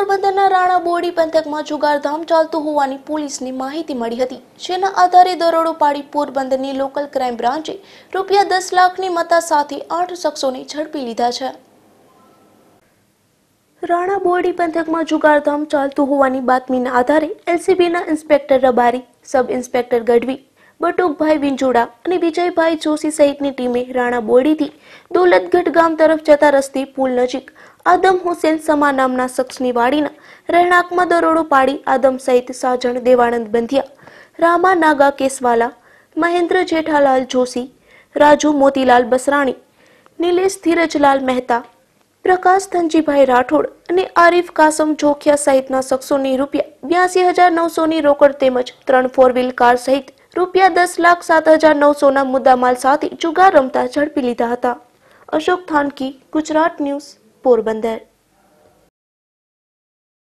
પોરબંદરના રાણા બોડી પંથકમાં જુગારધામ ચાલતું હોવાની પોલીસને માહિતી મળી હતી જેના આધારે દરોડો પાડી પોરબંદરની લોકલ ક્રાઇમ બ્રાન્ચે રૂપિયા દસ લાખની મતા સાથે આઠ શખ્સોને ઝડપી લીધા છે રાણા બોરડી પંથકમાં જુગારધામ ચાલતું હોવાની બાતમીના આધારે એલસીબીના inspector Rabari sub inspector Gadhvi Batukbhai Vinjoda અને વિજયભાઈ જોશી સહિતની ટીમે રાણા બોરડીથી દોલતગઢ ગામ તરફ જતા રસ્તે પુલ નજીક આદમ હુસેન સમા નામના શખ્સની વાડીના રહેણાંકમાં દરોડો પાડી આદમ સહિત સાજણ દેવાનંદ બંધિયા રામા નાગા કેસવાલા મહેન્દ્ર જેઠાલાલ જોશી રાજુ મોતીલાલ બસરાણી નિલેશ ધીરજલાલ મહેતા પ્રકાશ ધનજીભાઈ રાઠોડ અને આરિફ કાસમ જોખિયા સહિતના શખ્સોની રૂપિયા બ્યાસી હજાર નવસોની રોકડ તેમજ ત્રણ ફોર વ્હીલ કાર સહિત રૂપિયા દસ લાખ સાત હજાર નવસોના મુદ્દામાલ સાથે જુગાર રમતા ઝડપી લીધા હતા અશોક થાનકી ગુજરાત ન્યૂઝ પોરબંદર